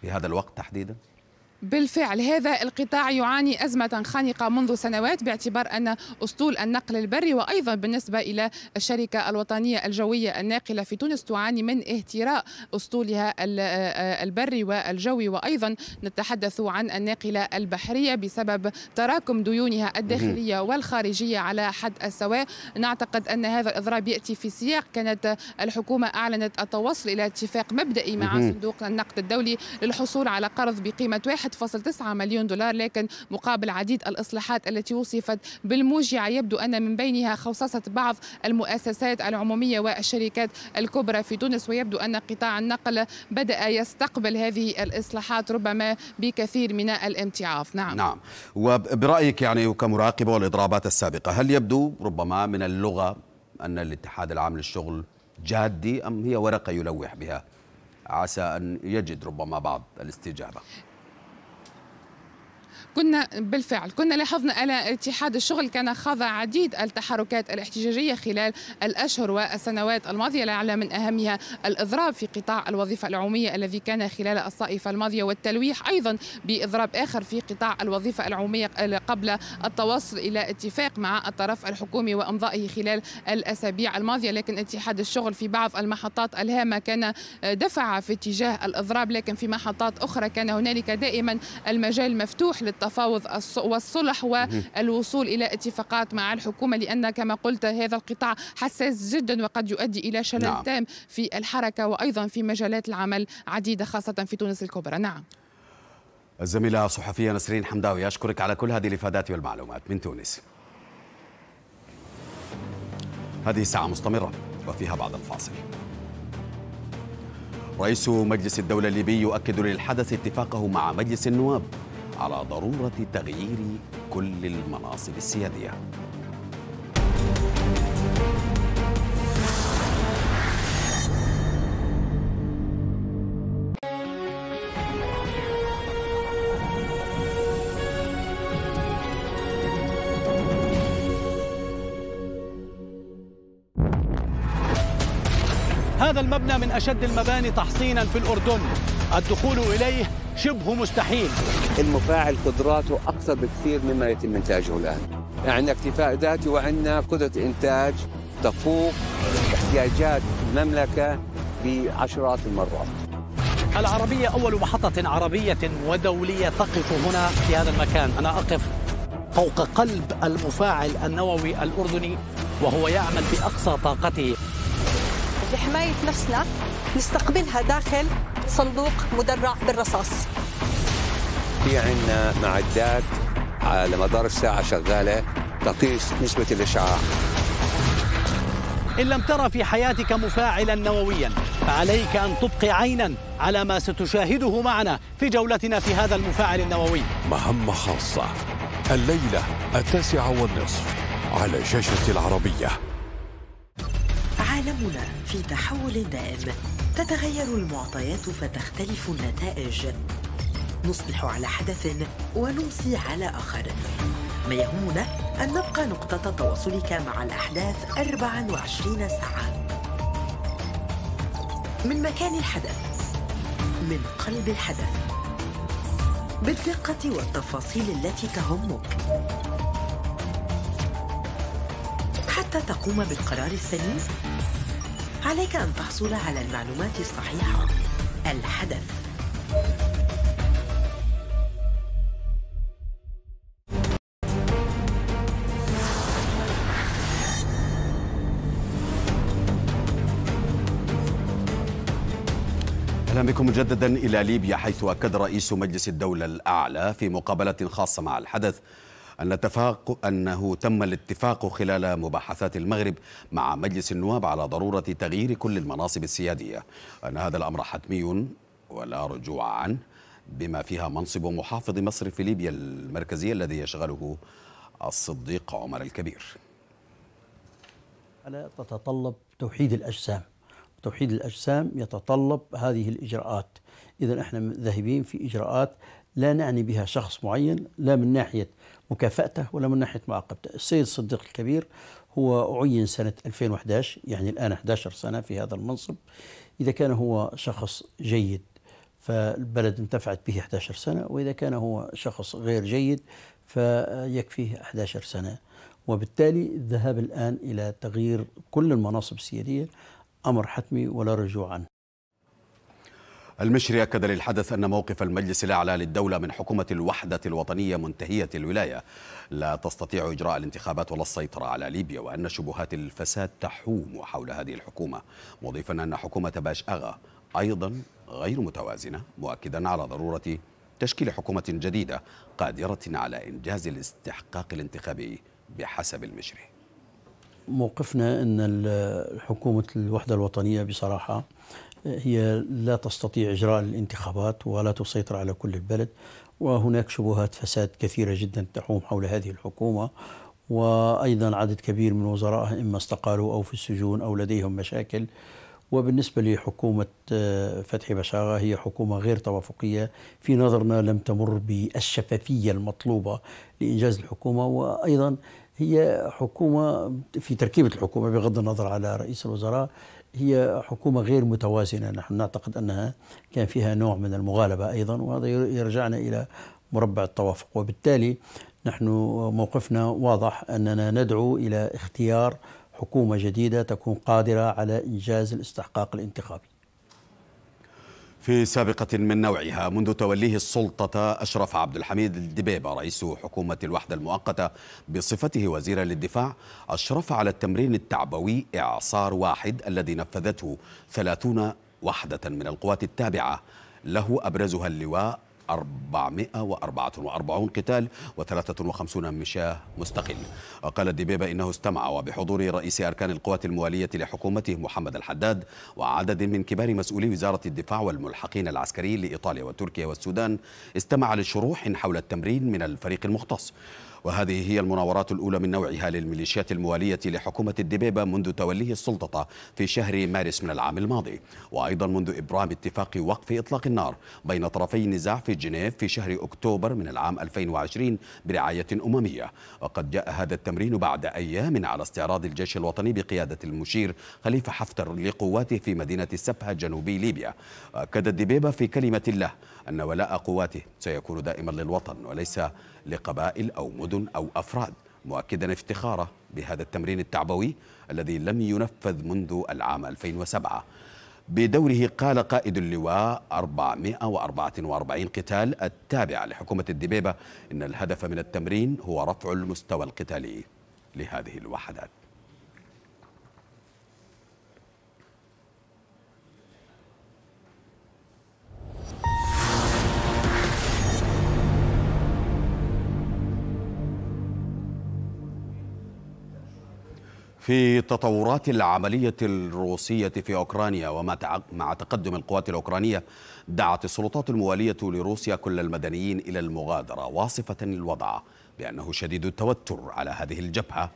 في هذا الوقت تحديدا؟ بالفعل هذا القطاع يعاني أزمة خانقة منذ سنوات باعتبار أن أسطول النقل البري وأيضا بالنسبة إلى الشركة الوطنية الجوية الناقلة في تونس تعاني من اهتراء أسطولها آه، البري والجوي وأيضا نتحدث عن الناقلة البحرية بسبب تراكم ديونها الداخلية والخارجية على حد السواء نعتقد أن هذا الإضراب يأتي في سياق كانت الحكومة أعلنت التوصل إلى اتفاق مبدئي مع صندوق النقد الدولي للحصول على قرض بقيمة واحد 1.9 مليون دولار لكن مقابل عديد الإصلاحات التي وصفت بالموجعة يبدو أن من بينها خصاصه بعض المؤسسات العمومية والشركات الكبرى في تونس ويبدو أن قطاع النقل بدأ يستقبل هذه الإصلاحات ربما بكثير من الامتعاف نعم نعم وبرأيك يعني كمراقبة والإضرابات السابقة هل يبدو ربما من اللغة أن الاتحاد العام للشغل جادي أم هي ورقة يلوح بها عسى أن يجد ربما بعض الاستجابة كنا بالفعل كنا لاحظنا ان اتحاد الشغل كان خاض عديد التحركات الاحتجاجية خلال الأشهر والسنوات الماضية لعل من أهمها الإضراب في قطاع الوظيفة العمومية الذي كان خلال الصائفة الماضية والتلويح أيضا بإضراب آخر في قطاع الوظيفة العمومية قبل التوصل إلى اتفاق مع الطرف الحكومي وإمضائه خلال الأسابيع الماضية لكن اتحاد الشغل في بعض المحطات الهامة كان دفع في اتجاه الإضراب لكن في محطات أخرى كان هنالك دائما المجال مفتوح للتفاوض التفاوض والصلح والوصول إلى اتفاقات مع الحكومة لأن كما قلت هذا القطاع حساس جدا وقد يؤدي إلى شلل نعم. تام في الحركة وأيضا في مجالات العمل عديدة خاصة في تونس الكبرى نعم الزميلة الصحفية نسرين حمداوي أشكرك على كل هذه الإفادات والمعلومات من تونس هذه ساعه مستمرة وفيها بعد الفاصل رئيس مجلس الدولة الليبي يؤكد للحدث اتفاقه مع مجلس النواب على ضروره تغيير كل المناصب السياديه هذا المبنى من أشد المباني تحصينا في الأردن الدخول إليه شبه مستحيل المفاعل قدراته أكثر بكثير مما يتم إنتاجه الآن عندنا اكتفاء ذاتي وعندنا قدرة إنتاج تفوق احتياجات المملكة بعشرات المرات العربية أول محطة عربية ودولية تقف هنا في هذا المكان أنا أقف فوق قلب المفاعل النووي الأردني وهو يعمل بأقصى طاقته لحماية نفسنا نستقبلها داخل صندوق مدرع بالرصاص في عنا معدات على مدار الساعة شغالة تقيس نسبة الإشعاع إن لم ترى في حياتك مفاعلا نوويا فعليك أن تبقي عينا على ما ستشاهده معنا في جولتنا في هذا المفاعل النووي مهمة خاصة الليلة التاسعة والنصف على شاشة العربية عالمنا في تحول دائم تتغير المعطيات فتختلف النتائج نصبح على حدث ونمسي على آخر ما يهمنا أن نبقى نقطة تواصلك مع الأحداث 24 ساعة من مكان الحدث من قلب الحدث بالدقة والتفاصيل التي تهمك حتى تقوم بالقرار السليم عليك أن تحصل على المعلومات الصحيحة الحدث اهلا بكم مجددا الى ليبيا حيث اكد رئيس مجلس الدوله الاعلى في مقابله خاصه مع الحدث أن تفاق أنه تم الاتفاق خلال مباحثات المغرب مع مجلس النواب على ضرورة تغيير كل المناصب السيادية أن هذا الأمر حتمي ولا رجوع عنه بما فيها منصب محافظ مصر في ليبيا المركزية الذي يشغله الصديق عمر الكبير ألا تتطلب توحيد الأجسام توحيد الأجسام يتطلب هذه الإجراءات إذا إحنا ذاهبين في إجراءات لا نعني بها شخص معين لا من ناحية مكافأته ولا من ناحية معاقبته السيد الصديق الكبير هو عين سنة 2011 يعني الآن 11 سنة في هذا المنصب إذا كان هو شخص جيد فالبلد انتفعت به 11 سنة وإذا كان هو شخص غير جيد فيكفيه 11 سنة وبالتالي الذهاب الآن إلى تغيير كل المناصب السيادية أمر حتمي ولا رجوع عنه المشري أكد للحدث أن موقف المجلس الأعلى للدولة من حكومة الوحدة الوطنية منتهية الولاية لا تستطيع إجراء الانتخابات ولا السيطرة على ليبيا وأن شبهات الفساد تحوم حول هذه الحكومة مضيفا أن حكومة باش أغا أيضا غير متوازنة مؤكدا على ضرورة تشكيل حكومة جديدة قادرة على إنجاز الاستحقاق الانتخابي بحسب المشري موقفنا أن حكومة الوحدة الوطنية بصراحة هي لا تستطيع إجراء الانتخابات ولا تسيطر على كل البلد وهناك شبهات فساد كثيرة جدا تحوم حول هذه الحكومة وأيضا عدد كبير من وزرائها إما استقالوا أو في السجون أو لديهم مشاكل وبالنسبة لحكومة آه، فتحي بشاغة هي حكومة غير توافقية في نظرنا لم تمر بالشفافية المطلوبة لإنجاز الحكومة وأيضا هي حكومة في تركيبة الحكومة بغض النظر على رئيس الوزراء هي حكومة غير متوازنة نحن نعتقد أنها كان فيها نوع من المغالبة أيضا وهذا يرجعنا إلى مربع التوافق وبالتالي نحن موقفنا واضح أننا ندعو إلى اختيار حكومة جديدة تكون قادرة على إنجاز الاستحقاق الانتخابي في سابقة من نوعها منذ توليه السلطة أشرف عبد الحميد الدبيبة رئيس حكومة الوحدة المؤقتة بصفته وزيرا للدفاع أشرف على التمرين التعبوي إعصار واحد الذي نفذته ثلاثون وحدة من القوات التابعة له أبرزها اللواء 444 قتال و53 مشاة مستقل قال الدبيبة إنه استمع وبحضور رئيس أركان القوات الموالية لحكومته محمد الحداد وعدد من كبار مسؤولي وزارة الدفاع والملحقين العسكريين لإيطاليا وتركيا والسودان استمع لشروح حول التمرين من الفريق المختص وهذه هي المناورات الأولى من نوعها للميليشيات الموالية لحكومة الدبيبة منذ توليه السلطة في شهر مارس من العام الماضي وأيضا منذ إبرام اتفاق وقف إطلاق النار بين طرفي النزاع في جنيف في شهر أكتوبر من العام 2020 برعاية أممية وقد جاء هذا التمرين بعد أيام على استعراض الجيش الوطني بقيادة المشير خليفة حفتر لقواته في مدينة السبهة جنوبي ليبيا أكد الدبيبة في كلمة له أن ولاء قواته سيكون دائما للوطن وليس لقبائل أو مدن أو أفراد مؤكدا افتخاره بهذا التمرين التعبوي الذي لم ينفذ منذ العام 2007 بدوره قال قائد اللواء 444 قتال التابع لحكومة الدبيبة إن الهدف من التمرين هو رفع المستوى القتالي لهذه الوحدات في تطورات العملية الروسية في أوكرانيا ومع تقدم القوات الأوكرانية دعت السلطات الموالية لروسيا كل المدنيين إلى المغادرة واصفة الوضع بأنه شديد التوتر على هذه الجبهة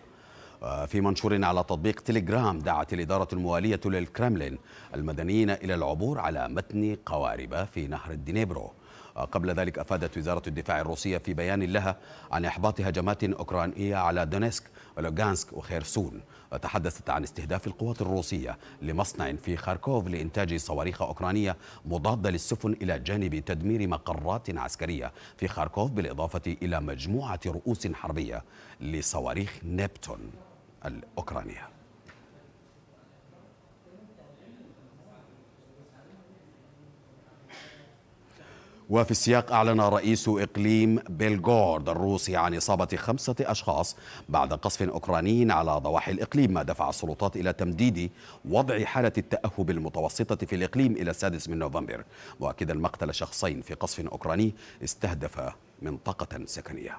آه، في منشور على تطبيق تليجرام دعت الإدارة الموالية للكرملين المدنيين إلى العبور على متن قوارب في نهر الدنيبرو آه، قبل ذلك أفادت وزارة الدفاع الروسية في بيان لها عن إحباط هجمات أوكرانية على دونيسك ولوغانسك وخيرسون وتحدثت عن استهداف القوات الروسية لمصنع في خاركوف لإنتاج صواريخ أوكرانية مضادة للسفن إلى جانب تدمير مقرات عسكرية في خاركوف بالإضافة إلى مجموعة رؤوس حربية لصواريخ نبتون الأوكرانية وفي السياق أعلن رئيس إقليم بيلغورد الروسي عن إصابة خمسة أشخاص بعد قصف أوكراني على ضواحي الإقليم ما دفع السلطات إلى تمديد وضع حالة التأهب المتوسطة في الإقليم إلى السادس من نوفمبر مؤكدا مقتل شخصين في قصف أوكراني استهدف منطقة سكنية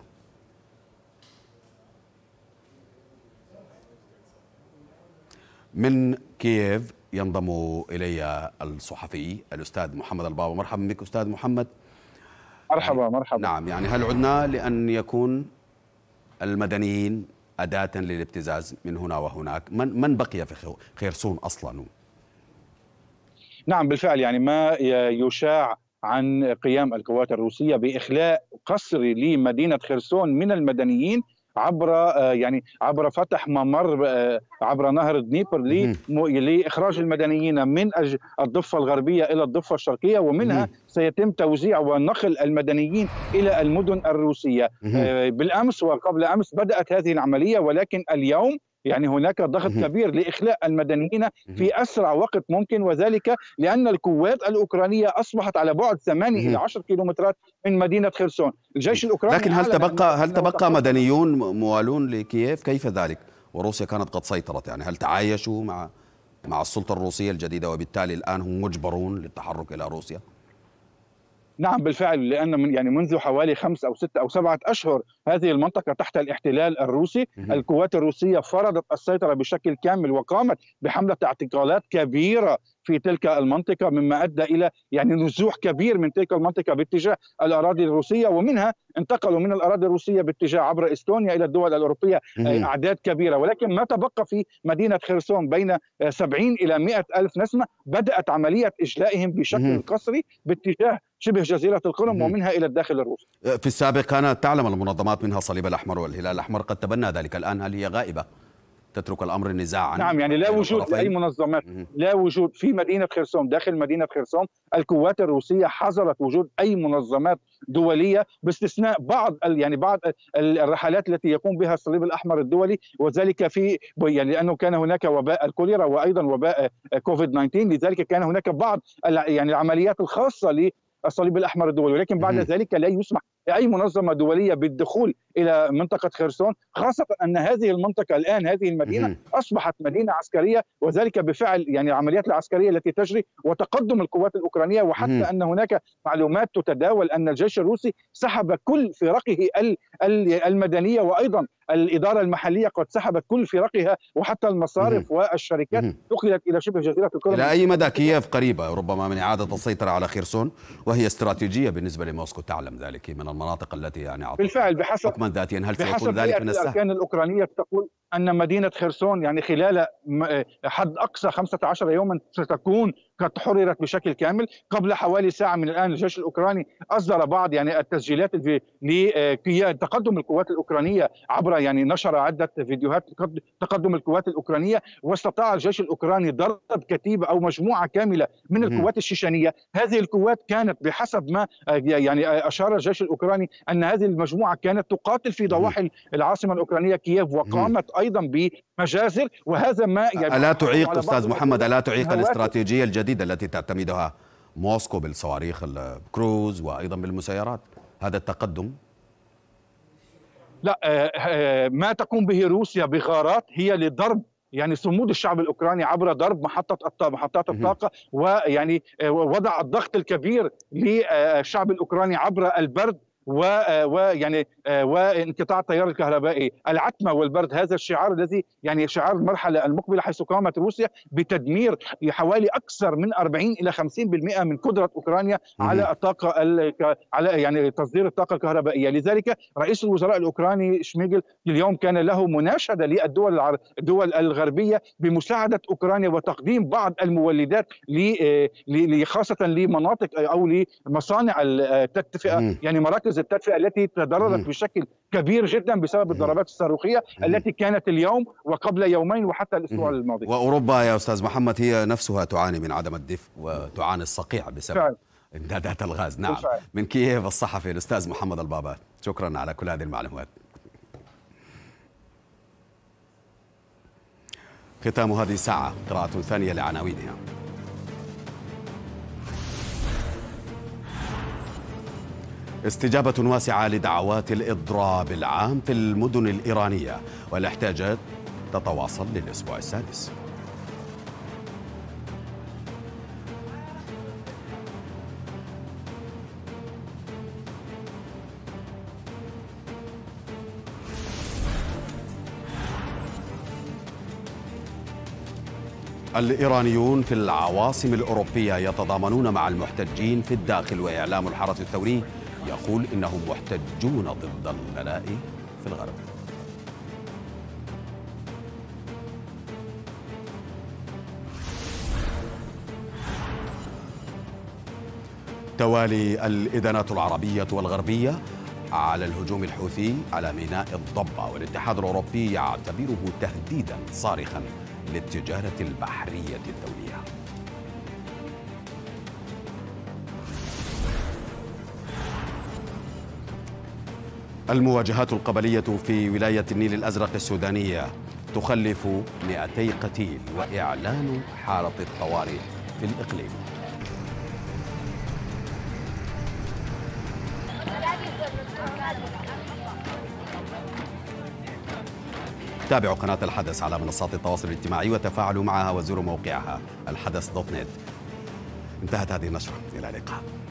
من كييف ينضم الي الصحفي الاستاذ محمد البابا مرحبا بك استاذ محمد مرحبا يعني مرحبا نعم يعني هل عدنا لأن يكون المدنيين أداة للابتزاز من هنا وهناك من, من بقي في خيرسون أصلا نعم بالفعل يعني ما يشاع عن قيام القوات الروسية بإخلاء قصري لمدينة خرسون من المدنيين عبر آه، يعني عبر فتح ممر آه، عبر نهر دنيبر لاخراج المدنيين من الضفه الغربيه الى الضفه الشرقيه ومنها سيتم توزيع ونقل المدنيين الى المدن الروسيه آه، بالامس وقبل امس بدات هذه العمليه ولكن اليوم يعني هناك ضغط كبير لإخلاء المدنيين في أسرع وقت ممكن وذلك لأن القوات الأوكرانية أصبحت على بعد 8 إلى 10 كيلومترات من مدينة خرسون الجيش الأوكراني لكن هل تبقى هل تبقى مدنيون موالون لكييف كيف ذلك وروسيا كانت قد سيطرت يعني هل تعايشوا مع مع السلطة الروسية الجديدة وبالتالي الآن هم مجبرون للتحرك إلى روسيا نعم بالفعل لان من يعني منذ حوالي خمس او ستة او سبعة اشهر هذه المنطقه تحت الاحتلال الروسي، القوات الروسيه فرضت السيطره بشكل كامل وقامت بحمله اعتقالات كبيره في تلك المنطقه مما ادى الى يعني نزوح كبير من تلك المنطقه باتجاه الاراضي الروسيه ومنها انتقلوا من الاراضي الروسيه باتجاه عبر استونيا الى الدول الاوروبيه آه، اعداد كبيره ولكن ما تبقى في مدينه خرسون بين 70 آه، الى 100 الف نسمه بدات عمليه اجلائهم بشكل قسري باتجاه شبه جزيرة القرم ومنها إلى الداخل الروسي آه، في السابق كانت تعلم المنظمات منها الصليب الأحمر والهلال الأحمر قد تبنى ذلك الآن هل هي غائبة؟ تترك الامر نزاعا نعم يعني لا يعني وجود لاي منظمات لا وجود في مدينه خرسوم داخل مدينه خرسوم القوات الروسيه حظرت وجود اي منظمات دوليه باستثناء بعض يعني بعض الرحلات التي يقوم بها الصليب الاحمر الدولي وذلك في يعني لانه كان هناك وباء الكوليرا وايضا وباء كوفيد 19 لذلك كان هناك بعض يعني العمليات الخاصه للصليب الاحمر الدولي ولكن بعد ذلك لا يسمح لاي منظمه دوليه بالدخول الى منطقه خرسون خاصه ان هذه المنطقه الان هذه المدينه اصبحت مدينه عسكريه وذلك بفعل يعني العمليات العسكريه التي تجري وتقدم القوات الاوكرانيه وحتى ان هناك معلومات تتداول ان الجيش الروسي سحب كل فرقه المدنيه وايضا الاداره المحليه قد سحبت كل فرقها وحتى المصارف والشركات نقلت الى شبه جزيره القرم الى اي مدى كييف قريبه ربما من اعاده السيطره على خرسون وهي استراتيجيه بالنسبه لموسكو تعلم ذلك من المناطق التي يعني بالفعل بحسب حكما ذاتيا هل سيكون ذلك من السهل؟ الأركان الأوكرانية تقول أن مدينة خرسون يعني خلال حد أقصى 15 يوما ستكون قد حررت بشكل كامل قبل حوالي ساعة من الآن الجيش الأوكراني أصدر بعض يعني التسجيلات تقدم القوات الأوكرانية عبر يعني نشر عدة فيديوهات تقدم القوات الأوكرانية واستطاع الجيش الأوكراني ضرب كتيبة أو مجموعة كاملة من القوات الشيشانية هذه القوات كانت بحسب ما يعني أشار الجيش الأوكراني أن هذه المجموعة كانت تقاتل في ضواحي العاصمة الأوكرانية كييف وقامت ايضا بمجازر وهذا ما يعني الا تعيق استاذ محمد الا تعيق الاستراتيجيه الجديده التي تعتمدها موسكو بالصواريخ الكروز وايضا بالمسيرات هذا التقدم لا آه، آه، ما تقوم به روسيا بغارات هي لضرب يعني صمود الشعب الاوكراني عبر ضرب محطه محطات الطاقه ويعني آه، وضع الضغط الكبير للشعب الاوكراني عبر البرد ويعني آه، آه، وانقطاع التيار الكهربائي العتمه والبرد هذا الشعار الذي يعني شعار المرحله المقبله حيث قامت روسيا بتدمير حوالي اكثر من 40 الى 50% من قدره اوكرانيا على الطاقه على يعني تصدير الطاقه الكهربائيه لذلك رئيس الوزراء الاوكراني شميغل اليوم كان له مناشده للدول الدول الغربيه بمساعده اوكرانيا وتقديم بعض المولدات آه، خاصه لمناطق او لمصانع التدفئه يعني مراكز مراكز التدفئه التي تضررت بشكل كبير جدا بسبب الضربات الصاروخيه التي كانت اليوم وقبل يومين وحتى الاسبوع الماضي واوروبا يا استاذ محمد هي نفسها تعاني من عدم الدفء وتعاني الصقيع بسبب فعلا. امدادات الغاز نعم فعلا. من كييف الصحفي الاستاذ محمد البابات شكرا على كل هذه المعلومات ختام هذه الساعة قراءة ثانية لعناوينها استجابة واسعة لدعوات الإضراب العام في المدن الإيرانية والاحتياجات تتواصل للأسبوع السادس الإيرانيون في العواصم الأوروبية يتضامنون مع المحتجين في الداخل وإعلام الحرس الثوري يقول إنهم محتجون ضد الغلاء في الغرب توالي الإدانات العربية والغربية على الهجوم الحوثي على ميناء الضبة والاتحاد الأوروبي يعتبره تهديدا صارخا للتجارة البحرية الدولية المواجهات القبلية في ولاية النيل الأزرق السودانية تخلف 200 قتيل وإعلان حالة الطوارئ في الإقليم تابعوا قناة الحدث على منصات التواصل الاجتماعي وتفاعلوا معها وزوروا موقعها الحدث دوت نت انتهت هذه النشرة إلى اللقاء